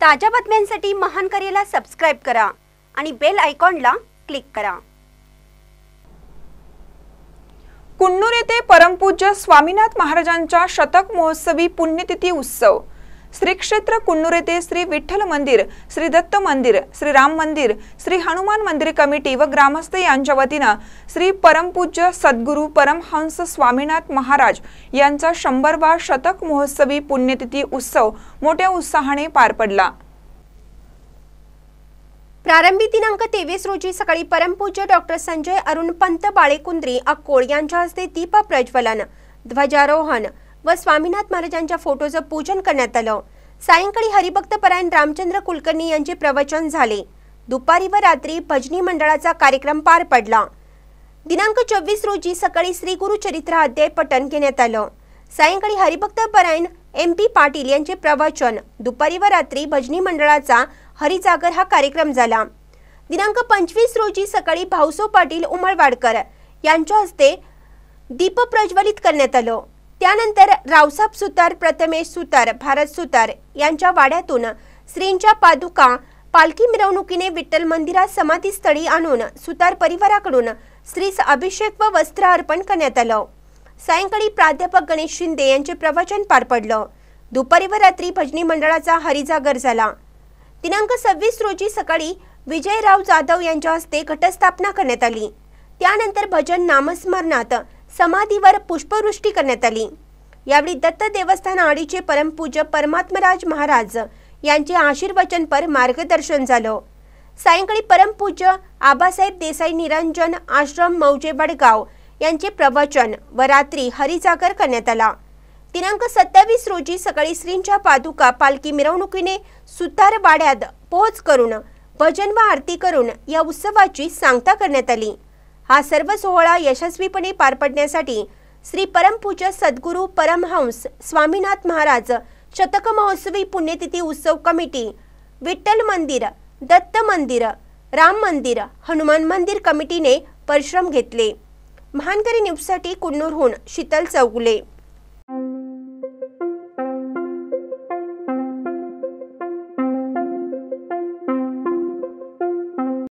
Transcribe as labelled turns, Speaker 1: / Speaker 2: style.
Speaker 1: ताज्या बातम्यांसाठी महान करेला सबस्क्राईब करा आणि बेल आयकॉनला क्लिक करा
Speaker 2: कुन्नूर येथे परमपूज्य स्वामीनाथ महाराजांच्या शतक महोत्सवी पुण्यतिथी उत्सव श्री क्षेत्र कुन्नूर येथे श्री विठ्ठल मंदिर श्री दत्त मंदिर श्री राम मंदिर श्री हनुमान मंदिर कमिटी व ग्रामस्थ यांच्या वतीनं श्री परमपूज्य सद्गुरू परमहंस स्वामीनाथ महाराज यांचा शंभरवा शतक महोत्सवी पुण्यतिथी उत्सव मोठ्या उत्साहाने पार पडला प्रारंभी दिनांक तेवीस रोजी
Speaker 1: सकाळी परमपूज्य डॉक्टर संजय अरुण पंत बाळेकुंद्री अकोळ यांच्या हस्ते दीप प्रज्वलन ध्वजारोहण व स्वामीनाथ महाराजांच्या फोटोचं पूजन करण्यात आलं सायंकाळी हरिभक्त परायण रामचंद्र कुलकर्णी यांचे प्रवचन झाले दुपारी व रात्री भजनी मंडळाचा कार्यक्रम पार पडला दिनांक चोवीस रोजी सकाळी श्री गुरु चरित्र अध्याय पठण घेण्यात आलं सायंकाळी हरिभक्त परायण एम पी पाटील यांचे प्रवचन दुपारी व रात्री भजनी मंडळाचा हरिजागर हा कार्यक्रम झाला दिनांक पंचवीस रोजी सकाळी भाऊसो पाटील उमळवाडकर यांच्या हस्ते दीप प्रज्वलित करण्यात आलं त्यानंतर रावसाहेब सुतार प्रथमेश सुतार भारत सुतार यांच्या वाड्यातून श्रींच्या पादुका पालखी मिरवणुकीने विठ्ठल मंदिरात समाधीस्थळी आणून सुतार परिवाराकडून स्त्रीस अभिषेक व वस्त्र अर्पण करण्यात आलं सायंकाळी प्राध्यापक गणेश शिंदे यांचे प्रवचन पार पडलं दुपारी व रात्री भजनी मंडळाचा हरिजागर झाला दिनांक सव्वीस रोजी सकाळी विजयराव जाधव यांच्या हस्ते घटस्थापना करण्यात आली त्यानंतर भजन नामस्मरणात समाधीवर पुष्पवृष्टी करण्यात आली यावेळी दत्त देवस्थान आडीचे परमपूज परमात्मराज महाराज यांचे आशीर्वचनपर मार्गदर्शन झालं सायंकाळी परमपूज आबासाहेब देसाई निरंजन आश्रम मौजे बडगाव यांचे प्रवचन व रात्री हरिजागर करण्यात आला दिनांक सत्तावीस रोजी सकाळी श्रींच्या पादुका पालखी मिरवणुकीने वाड्यात पोहोच करून भजन व आरती करून या उत्सवाची सांगता करण्यात आली हा सर्व सोहळा यशस्वीपणे पार पडण्यासाठी श्री परमपूज्य सद्गुरू परमहंस स्वामीनाथ महाराज शतक महोत्सवी पुण्यतिथी उत्सव कमिटी विठ्ठल मंदिर दत्त मंदिर राम मंदिर हनुमान मंदिर कमिटीने परिश्रम घेतले महानकरी न्यूजसाठी कुन्नूरहून शीतल चौगुले